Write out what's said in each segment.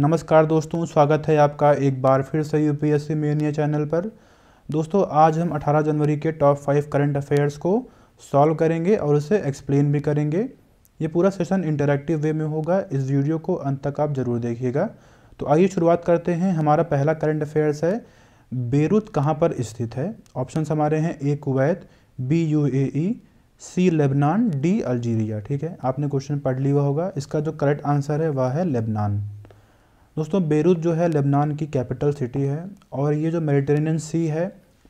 नमस्कार दोस्तों स्वागत है आपका एक बार फिर से यूपीएससी मेनिया चैनल पर दोस्तों आज हम 18 जनवरी के टॉप फाइव करंट अफेयर्स को सॉल्व करेंगे और उसे एक्सप्लेन भी करेंगे ये पूरा सेशन इंटरेक्टिव वे में होगा इस वीडियो को अंत तक आप ज़रूर देखिएगा तो आइए शुरुआत करते हैं हमारा पहला करंट अफेयर्स है बेरूत कहाँ पर स्थित है ऑप्शन हमारे हैं A Kuwait B U A E C Lebanon D Algeria ठीक है आपने क्वेश्चन पढ़ लिया होगा इसका जो करेक्ट आंसर है वह है लेबनान दोस्तों बेरूत जो है लेबनान की कैपिटल सिटी है और ये जो मेडिटेरेनियन सी है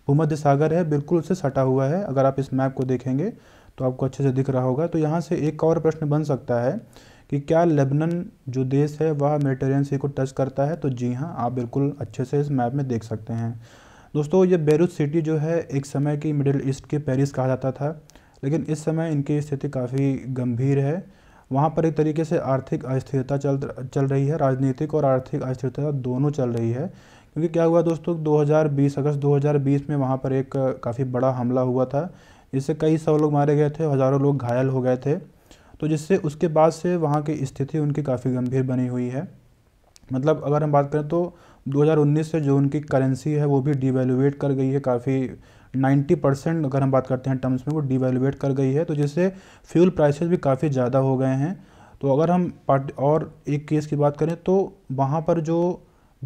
भूमध्य सागर है बिल्कुल उससे सटा हुआ है अगर आप इस मैप को देखेंगे तो आपको अच्छे से दिख रहा होगा तो यहाँ से एक और प्रश्न बन सकता है कि क्या लेबनन जो देश है वह मेडिटेरेनियन सी को टच करता है तो जी हाँ आप बिल्कुल अच्छे से इस मैप में देख सकते हैं दोस्तों ये बेरूत सिटी जो है एक समय की मिडिल ईस्ट के पेरिस कहा जाता था लेकिन इस समय इनकी स्थिति काफ़ी गंभीर है वहाँ पर एक तरीके से आर्थिक अस्थिरता चल चल रही है राजनीतिक और आर्थिक अस्थिरता दोनों चल रही है क्योंकि क्या हुआ दोस्तों 2020 अगस्त 2020 में वहाँ पर एक काफ़ी बड़ा हमला हुआ था जिससे कई सौ लोग मारे गए थे हज़ारों लोग घायल हो गए थे तो जिससे उसके बाद से वहाँ की स्थिति उनकी काफ़ी गंभीर बनी हुई है मतलब अगर हम बात करें तो 2019 से जो उनकी करेंसी है वो भी डिवेलुएट कर गई है काफ़ी 90 परसेंट अगर हम बात करते हैं टर्म्स में वो डिवेलुएट कर गई है तो जिससे फ्यूल प्राइसेस भी काफ़ी ज़्यादा हो गए हैं तो अगर हम पार्ट और एक केस की बात करें तो वहाँ पर जो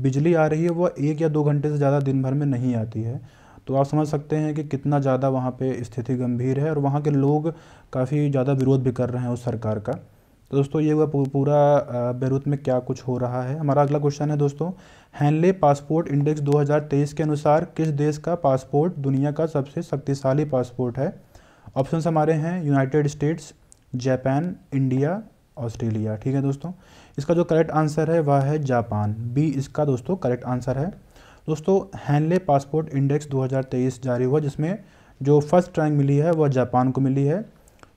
बिजली आ रही है वह एक या दो घंटे से ज़्यादा दिन भर में नहीं आती है तो आप समझ सकते हैं कि कितना ज़्यादा वहाँ पे स्थिति गंभीर है और वहाँ के लोग काफ़ी ज़्यादा विरोध भी कर रहे हैं उस सरकार का तो दोस्तों ये हुआ पूरा बैरूत में क्या कुछ हो रहा है हमारा अगला क्वेश्चन है दोस्तों हैनले पासपोर्ट इंडेक्स 2023 के अनुसार किस देश का पासपोर्ट दुनिया का सबसे शक्तिशाली पासपोर्ट है ऑप्शंस हमारे हैं United States Japan India Australia ठीक है दोस्तों इसका जो करेक्ट आंसर है वह है जापान बी इसका दोस्तों करेक्ट आंसर है दोस्तों हैनले पासपोर्ट इंडेक्स दो जारी हुआ जिसमें जो फर्स्ट रैंक मिली है वह जापान को मिली है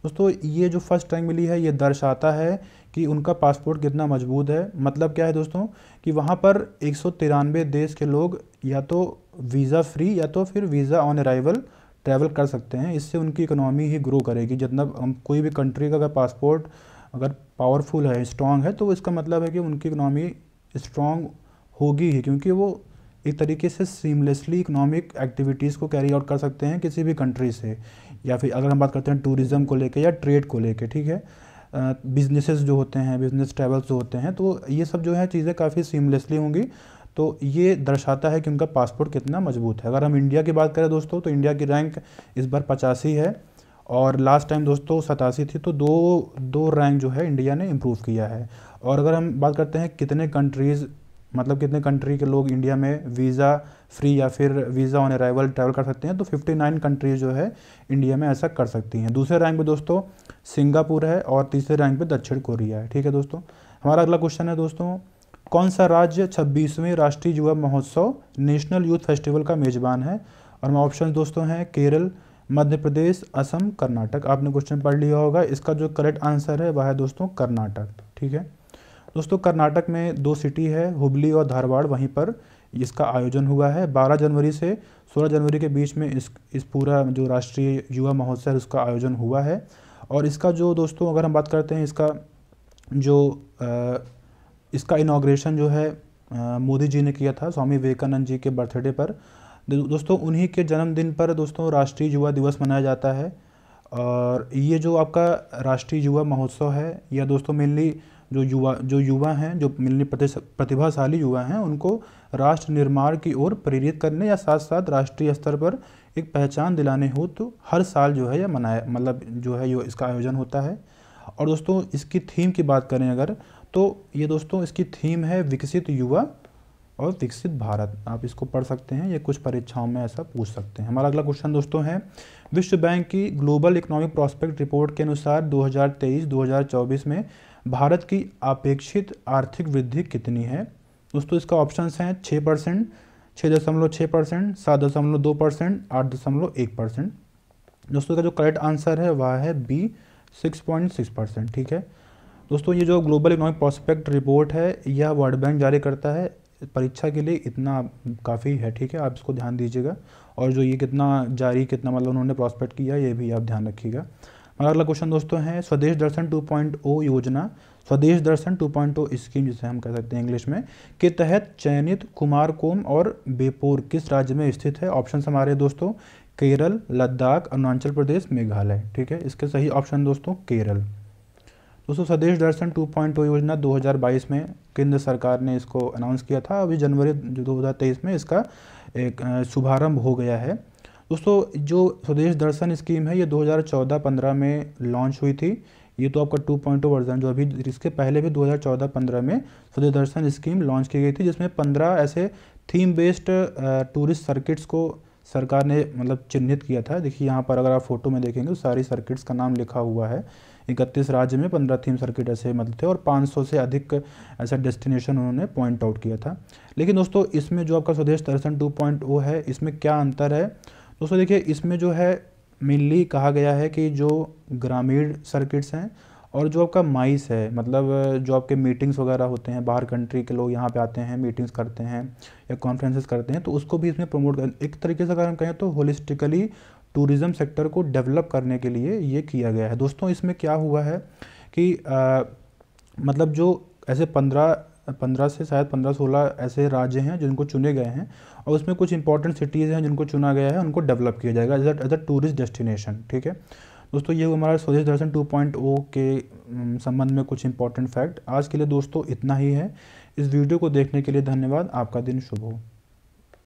दोस्तों ये जो फर्स्ट रैंक मिली है ये दर्शाता है कि उनका पासपोर्ट कितना मजबूत है मतलब क्या है दोस्तों कि वहाँ पर एक देश के लोग या तो वीज़ा फ्री या तो फिर वीज़ा ऑन अराइवल ट्रैवल कर सकते हैं इससे उनकी इकोनॉमी ही ग्रो करेगी जितना हम कोई भी कंट्री का अगर पासपोर्ट अगर पावरफुल है स्ट्रॉन्ग है तो इसका मतलब है कि उनकी इकोनॉमी स्ट्रॉन्ग होगी ही क्योंकि वो एक तरीके से सीमलेसली इकोनॉमिक एक्टिविटीज़ को कैरी आउट कर सकते हैं किसी भी कंट्री से या फिर अगर हम बात करते हैं टूरिज़्म को लेकर या ट्रेड को लेकर ठीक है बिजनेसेस जो होते हैं बिजनेस ट्रेवल्स जो होते हैं तो ये सब जो है चीज़ें काफ़ी सीमलेसली होंगी तो ये दर्शाता है कि उनका पासपोर्ट कितना मजबूत है अगर हम इंडिया की बात करें दोस्तों तो इंडिया की रैंक इस बार पचासी है और लास्ट टाइम दोस्तों सतासी थी तो दो दो रैंक जो है इंडिया ने इम्प्रूव किया है और अगर हम बात करते हैं कितने कंट्रीज़ मतलब कितने कंट्री के लोग इंडिया में वीज़ा फ्री या फिर वीज़ा ऑन अराइवल ट्रैवल कर सकते हैं तो 59 कंट्रीज जो है इंडिया में ऐसा कर सकती हैं दूसरे रैंक पे दोस्तों सिंगापुर है और तीसरे रैंक पे दक्षिण कोरिया है ठीक है दोस्तों हमारा अगला क्वेश्चन है दोस्तों कौन सा राज्य छब्बीसवें राष्ट्रीय युवा महोत्सव नेशनल यूथ फेस्टिवल का मेज़बान है और हमारे ऑप्शन दोस्तों हैं केरल मध्य प्रदेश असम कर्नाटक आपने क्वेश्चन पढ़ लिया होगा इसका जो करेक्ट आंसर है वह है दोस्तों कर्नाटक ठीक है दोस्तों कर्नाटक में दो सिटी है हुबली और धारवाड़ वहीं पर इसका आयोजन हुआ है 12 जनवरी से 16 जनवरी के बीच में इस इस पूरा जो राष्ट्रीय युवा महोत्सव है उसका आयोजन हुआ है और इसका जो दोस्तों अगर हम बात करते हैं इसका जो आ, इसका इनाग्रेशन जो है मोदी जी ने किया था स्वामी विवेकानंद जी के बर्थडे पर दोस्तों उन्हीं के जन्मदिन पर दोस्तों राष्ट्रीय युवा दिवस मनाया जाता है और ये जो आपका राष्ट्रीय युवा महोत्सव है या दोस्तों मेनली जो युवा जो युवा हैं जो मिलने प्रतिभाशाली युवा हैं उनको राष्ट्र निर्माण की ओर प्रेरित करने या साथ साथ राष्ट्रीय स्तर पर एक पहचान दिलाने हो तो हर साल जो है यह मनाया मतलब जो है यो इसका आयोजन होता है और दोस्तों इसकी थीम की बात करें अगर तो ये दोस्तों इसकी थीम है विकसित युवा और विकसित भारत आप इसको पढ़ सकते हैं ये कुछ परीक्षाओं में ऐसा पूछ सकते हैं हमारा अगला क्वेश्चन दोस्तों है विश्व बैंक की ग्लोबल इकोनॉमिक प्रॉस्पेक्ट रिपोर्ट के अनुसार 2023-2024 में भारत की अपेक्षित आर्थिक वृद्धि कितनी है दोस्तों इसका ऑप्शन हैं छः परसेंट छः दशमलव छः परसेंट सात दशमलव दो परसेंट आठ दशमलव एक परसेंट दोस्तों का जो करेक्ट आंसर है वह है B six point six percent ठीक है दोस्तों ये जो ग्लोबल इकोनॉमिक प्रोस्पेक्ट रिपोर्ट है यह वर्ल्ड बैंक जारी करता है परीक्षा के लिए इतना काफ़ी है ठीक है आप इसको ध्यान दीजिएगा और जो ये कितना जारी कितना मतलब उन्होंने प्रॉस्पेक्ट किया ये भी आप ध्यान रखिएगा हमारा अगला क्वेश्चन दोस्तों है स्वदेश दर्शन 2.0 योजना स्वदेश दर्शन 2.0 स्कीम जिसे हम कह सकते हैं इंग्लिश में के तहत चयनित कुमार कोम और बेपोर किस राज्य में स्थित है ऑप्शन हमारे दोस्तों केरल लद्दाख अरुणाचल प्रदेश मेघालय ठीक है इसके सही ऑप्शन दोस्तों केरल दोस्तों स्वदेश दर्शन 2.0 योजना 2022 में केंद्र सरकार ने इसको अनाउंस किया था अभी जनवरी 2023 में इसका एक शुभारंभ हो गया है दोस्तों जो स्वदेश दर्शन स्कीम है ये 2014-15 में लॉन्च हुई थी ये तो आपका 2.0 वर्जन जो अभी इसके पहले भी 2014-15 में स्वदेश दर्शन स्कीम लॉन्च की गई थी जिसमें 15 ऐसे थीम बेस्ड टूरिस्ट सर्किट्स को सरकार ने मतलब चिन्हित किया था देखिए यहाँ पर अगर आप फोटो में देखेंगे तो सारी सर्किट्स का नाम लिखा हुआ है इकतीस राज्य में पंद्रह थीम सर्किट ऐसे मतलब थे और पाँच सौ से अधिक ऐसा डेस्टिनेशन उन्होंने पॉइंट आउट किया था लेकिन दोस्तों इसमें जो आपका स्वदेश दर्शन 2.0 है इसमें क्या अंतर है दोस्तों देखिए इसमें जो है मेनली कहा गया है कि जो ग्रामीण सर्किट्स हैं और जो आपका माइस है मतलब जो आपके मीटिंग्स वगैरह होते हैं बाहर कंट्री के लोग यहाँ पे आते हैं मीटिंग्स करते हैं या कॉन्फ्रेंसेस करते हैं तो उसको भी इसमें प्रमोट कर एक तरीके से अगर हम कहें तो होलिस्टिकली टूरिज़्म सेक्टर को डेवलप करने के लिए ये किया गया है दोस्तों इसमें क्या हुआ है कि आ, मतलब जो ऐसे पंद्रह पंद्रह से शायद पंद्रह सोलह ऐसे राज्य हैं जिनको चुने गए हैं और उसमें कुछ इंपॉर्टेंट सिटीज़ हैं जिनको चुना गया है उनको डेवलप किया जाएगा as as a tourist destination ठीक है दोस्तों ये हमारा स्वदेश दर्शन 2.0 के संबंध में कुछ इंपॉर्टेंट फैक्ट आज के लिए दोस्तों इतना ही है इस वीडियो को देखने के लिए धन्यवाद आपका दिन शुभ हो